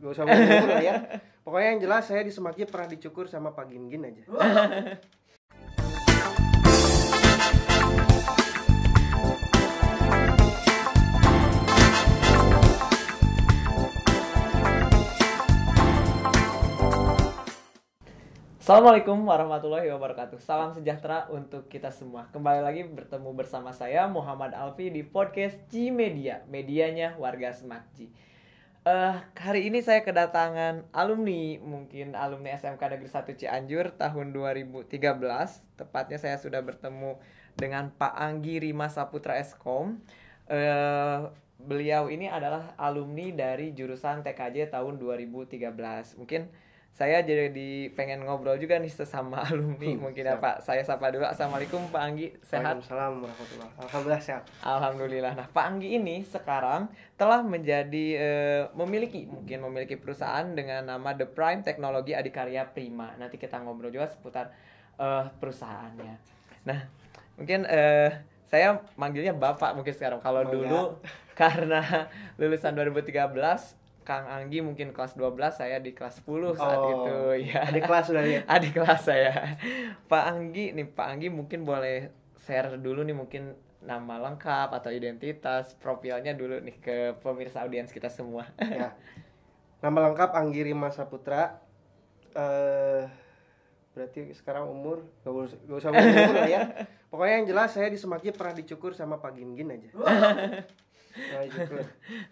gak usah ngomong lah ya pokoknya yang jelas saya di Semaki pernah dicukur sama Pak gingin aja Assalamualaikum warahmatullahi wabarakatuh. Salam sejahtera untuk kita semua. Kembali lagi bertemu bersama saya Muhammad Alfi di podcast G Media, medianya warga Semakji uh, hari ini saya kedatangan alumni mungkin alumni SMK Negeri 1 Cianjur tahun 2013 tepatnya saya sudah bertemu dengan Pak Anggi Rima Saputra Eskom uh, beliau ini adalah alumni dari jurusan TKJ tahun 2013 mungkin saya jadi pengen ngobrol juga nih sesama alumni hmm, mungkin siap. apa saya sapa dulu assalamualaikum Pak Anggi sehat Assalamualaikum alhamdulillah sehat alhamdulillah nah Pak Anggi ini sekarang telah menjadi uh, memiliki mungkin memiliki perusahaan dengan nama The Prime Teknologi Adikarya Prima nanti kita ngobrol juga seputar uh, perusahaannya nah mungkin uh, saya manggilnya bapak mungkin sekarang kalau oh, iya. dulu karena lulusan 2013 Kang Anggi mungkin kelas 12, saya di kelas 10 saat oh, itu ya. Adik kelas sudah ya. Adik kelas saya. Pak Anggi nih, Pak Anggi mungkin boleh share dulu nih mungkin nama lengkap atau identitas, profilnya dulu nih ke pemirsa audiens kita semua. ya. Nama lengkap Anggi Rima Saputra. Eh uh, berarti sekarang umur gak usah, gak usah umur lah ya. Pokoknya yang jelas saya di Semaki pernah dicukur sama Pak Gingin aja.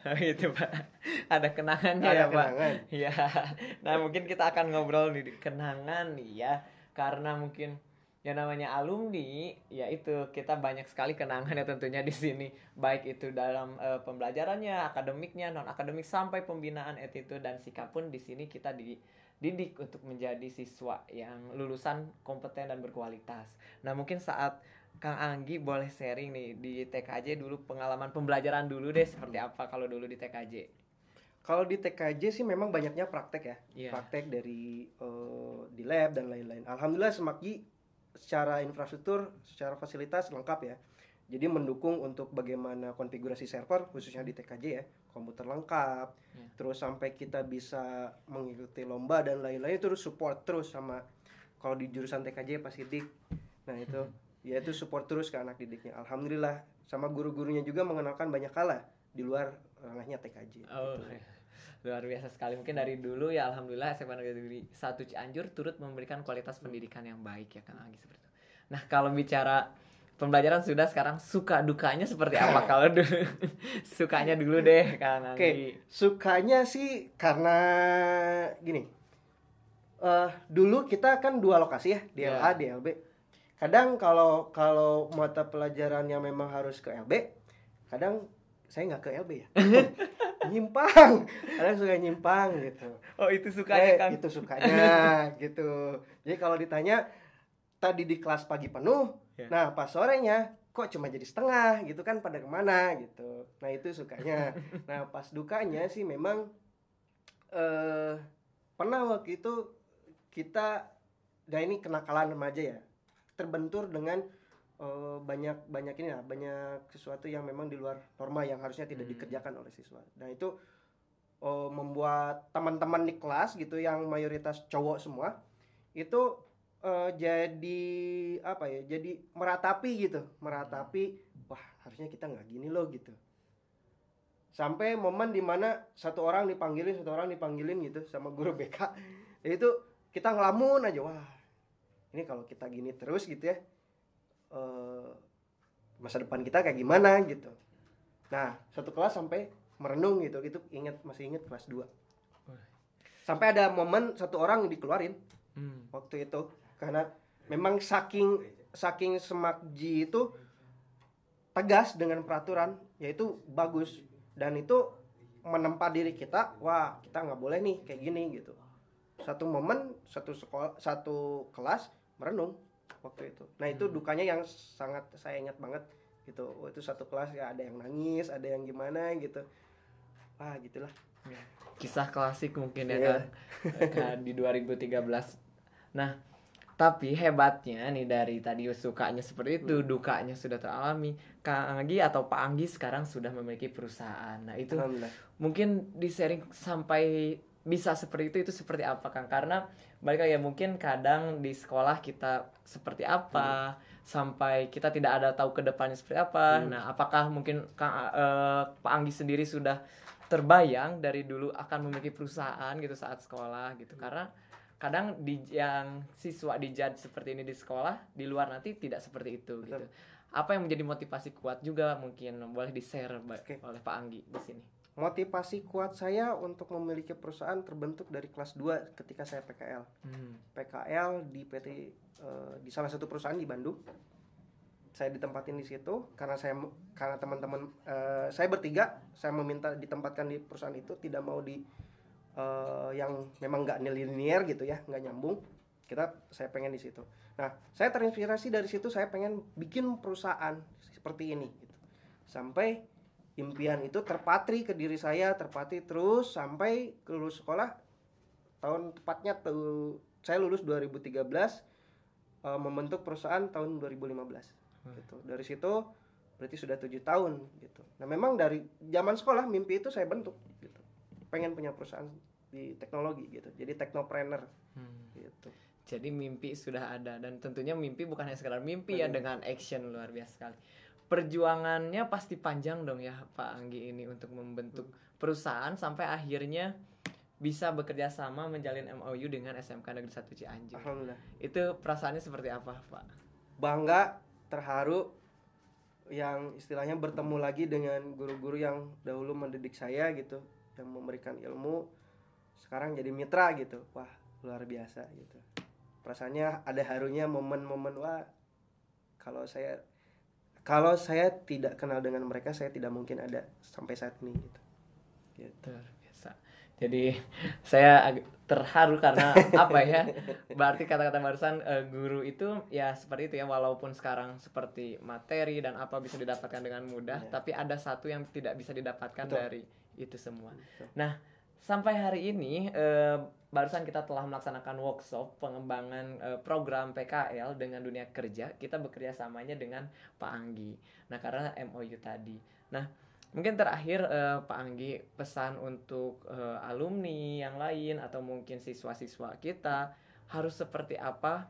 Oh, gitu. pak ada kenangannya ada ya kenangan. ya nah mungkin kita akan ngobrol di kenangan ya karena mungkin yang namanya alumni ya itu kita banyak sekali kenangan ya tentunya di sini baik itu dalam uh, pembelajarannya akademiknya non akademik sampai pembinaan itu dan sikap pun di sini kita dididik untuk menjadi siswa yang lulusan kompeten dan berkualitas. Nah, mungkin saat Kang Anggi boleh sharing nih di TKJ dulu pengalaman pembelajaran dulu deh hmm. seperti apa kalau dulu di TKJ. Kalau di TKJ sih memang banyaknya praktek ya, yeah. praktek dari uh, di lab dan lain-lain. Alhamdulillah semakji secara infrastruktur, secara fasilitas lengkap ya. Jadi mendukung untuk bagaimana konfigurasi server khususnya di TKJ ya, komputer lengkap, yeah. terus sampai kita bisa mengikuti lomba dan lain-lain terus support terus sama kalau di jurusan TKJ Pak Sidik. Nah itu dia ya, itu support terus ke anak didiknya alhamdulillah sama guru-gurunya juga mengenalkan banyak hal di luar ranahnya TKJ oh. gitu. Iya. luar biasa sekali mungkin dari dulu ya alhamdulillah SMA Negeri satu Cianjur turut memberikan kualitas hmm. pendidikan yang baik ya Kang Agi seperti itu nah kalau bicara pembelajaran sudah sekarang suka dukanya seperti apa kalau dulu sukanya dulu deh kan oke okay. sukanya sih karena gini uh, dulu kita kan dua lokasi ya DLA yeah. DLB kadang kalau kalau mata pelajarannya memang harus ke LB kadang saya nggak ke LB ya nyimpang kadang suka nyimpang gitu oh itu sukanya eh, kan itu sukanya gitu jadi kalau ditanya tadi di kelas pagi penuh yeah. nah pas sorenya kok cuma jadi setengah gitu kan pada kemana gitu nah itu sukanya nah pas dukanya sih memang eh pernah waktu itu kita ya ini kenakalan remaja ya terbentur dengan uh, banyak banyak ini lah banyak sesuatu yang memang di luar norma yang harusnya tidak hmm. dikerjakan oleh siswa. Nah itu uh, membuat teman-teman di kelas gitu yang mayoritas cowok semua itu uh, jadi apa ya jadi meratapi gitu meratapi wah harusnya kita nggak gini loh gitu sampai momen dimana satu orang dipanggilin satu orang dipanggilin gitu sama guru BK itu kita ngelamun aja wah ini kalau kita gini terus gitu ya eh, masa depan kita kayak gimana gitu nah satu kelas sampai merenung gitu itu inget masih inget kelas 2 sampai ada momen satu orang dikeluarin hmm. waktu itu karena memang saking saking semakji itu tegas dengan peraturan yaitu bagus dan itu menempa diri kita wah kita nggak boleh nih kayak gini gitu satu momen satu sekolah satu kelas merenung waktu itu. Nah itu hmm. dukanya yang sangat saya ingat banget gitu. Oh, itu satu kelas ya ada yang nangis, ada yang gimana gitu. Wah gitulah. Ya, kisah klasik mungkin ya yeah. kan, kan di 2013. Nah tapi hebatnya nih dari tadi sukanya seperti itu, hmm. dukanya sudah teralami. Kang Anggi atau Pak Anggi sekarang sudah memiliki perusahaan. Nah itu mungkin di sharing sampai bisa seperti itu itu seperti apa Kang? Karena mereka ya mungkin kadang di sekolah kita seperti apa hmm. sampai kita tidak ada tahu ke depannya seperti apa. Hmm. Nah, apakah mungkin Kang uh, Pak Anggi sendiri sudah terbayang dari dulu akan memiliki perusahaan gitu saat sekolah gitu. Hmm. Karena kadang di yang siswa dijudge seperti ini di sekolah, di luar nanti tidak seperti itu Betul. gitu. Apa yang menjadi motivasi kuat juga mungkin boleh di-share okay. oleh Pak Anggi di sini motivasi kuat saya untuk memiliki perusahaan terbentuk dari kelas 2 ketika saya PKL. Hmm. PKL di PT uh, eh, di salah satu perusahaan di Bandung. Saya ditempatin di situ karena saya karena teman-teman uh, saya bertiga saya meminta ditempatkan di perusahaan itu tidak mau di uh, yang memang nggak linear gitu ya, nggak nyambung. Kita saya pengen di situ. Nah, saya terinspirasi dari situ saya pengen bikin perusahaan seperti ini gitu. Sampai impian itu terpatri ke diri saya terpatri terus sampai lulus sekolah tahun tepatnya tuh saya lulus 2013 e, eh, membentuk perusahaan tahun 2015 hmm. gitu dari situ berarti sudah tujuh tahun gitu nah memang dari zaman sekolah mimpi itu saya bentuk gitu pengen punya perusahaan di teknologi gitu jadi teknopreneur hmm. gitu jadi mimpi sudah ada dan tentunya mimpi bukan hanya sekedar mimpi Benar. ya dengan action luar biasa sekali perjuangannya pasti panjang dong ya Pak Anggi ini untuk membentuk perusahaan sampai akhirnya bisa bekerja sama menjalin MOU dengan SMK Negeri 1 Cianjur. Alhamdulillah. Itu perasaannya seperti apa, Pak? Bangga, terharu yang istilahnya bertemu lagi dengan guru-guru yang dahulu mendidik saya gitu, yang memberikan ilmu sekarang jadi mitra gitu. Wah, luar biasa gitu. Perasaannya ada harunya momen-momen wah kalau saya kalau saya tidak kenal dengan mereka saya tidak mungkin ada sampai saat ini gitu Gitu, biasa jadi saya terharu karena apa ya berarti kata-kata barusan uh, guru itu ya seperti itu ya walaupun sekarang seperti materi dan apa bisa didapatkan dengan mudah ya. tapi ada satu yang tidak bisa didapatkan Betul. dari itu semua Betul. nah sampai hari ini uh, barusan kita telah melaksanakan workshop pengembangan uh, program PKL dengan dunia kerja. Kita bekerja samanya dengan Pak Anggi. Nah, karena MOU tadi. Nah, mungkin terakhir uh, Pak Anggi pesan untuk uh, alumni yang lain atau mungkin siswa-siswa kita harus seperti apa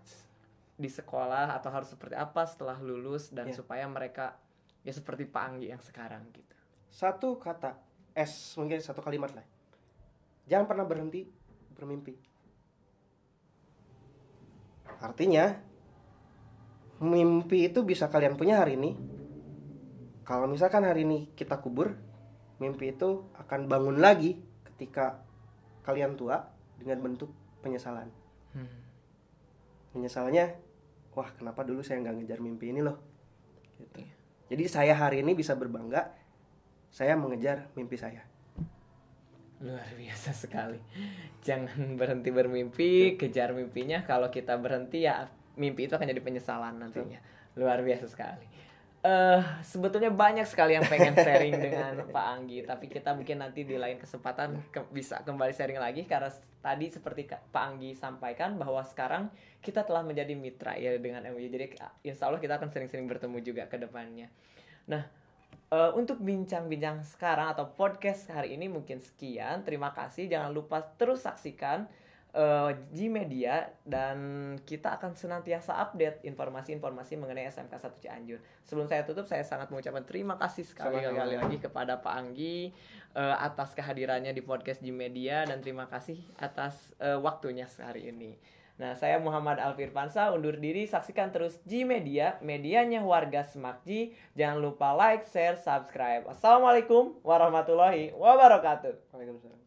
di sekolah atau harus seperti apa setelah lulus dan yeah. supaya mereka ya seperti Pak Anggi yang sekarang gitu. Satu kata S mungkin satu kalimat lah. Jangan pernah berhenti bermimpi. Artinya, mimpi itu bisa kalian punya hari ini. Kalau misalkan hari ini kita kubur, mimpi itu akan bangun lagi ketika kalian tua dengan bentuk penyesalan. Hmm. Penyesalannya, wah kenapa dulu saya nggak ngejar mimpi ini loh. Gitu. Iya. Jadi saya hari ini bisa berbangga, saya mengejar mimpi saya luar biasa sekali jangan berhenti bermimpi kejar mimpinya kalau kita berhenti ya mimpi itu akan jadi penyesalan nantinya luar biasa sekali uh, sebetulnya banyak sekali yang pengen sharing dengan Pak Anggi tapi kita mungkin nanti di lain kesempatan ke bisa kembali sharing lagi karena tadi seperti Pak Anggi sampaikan bahwa sekarang kita telah menjadi mitra ya dengan MUI jadi insya Allah kita akan sering-sering bertemu juga ke depannya nah Uh, untuk bincang-bincang sekarang atau podcast hari ini mungkin sekian. Terima kasih. Jangan lupa terus saksikan uh, eh, G Media dan kita akan senantiasa update informasi-informasi mengenai SMK 1 Cianjur. Sebelum saya tutup, saya sangat mengucapkan terima kasih sekali Sama -sama. lagi kepada Pak Anggi uh, atas kehadirannya di podcast G Media dan terima kasih atas uh, waktunya hari ini. Nah, saya Muhammad Alfir Pansa undur diri. Saksikan terus G Media, medianya warga Semak G Jangan lupa like, share, subscribe. Assalamualaikum warahmatullahi wabarakatuh. Waalaikumsalam.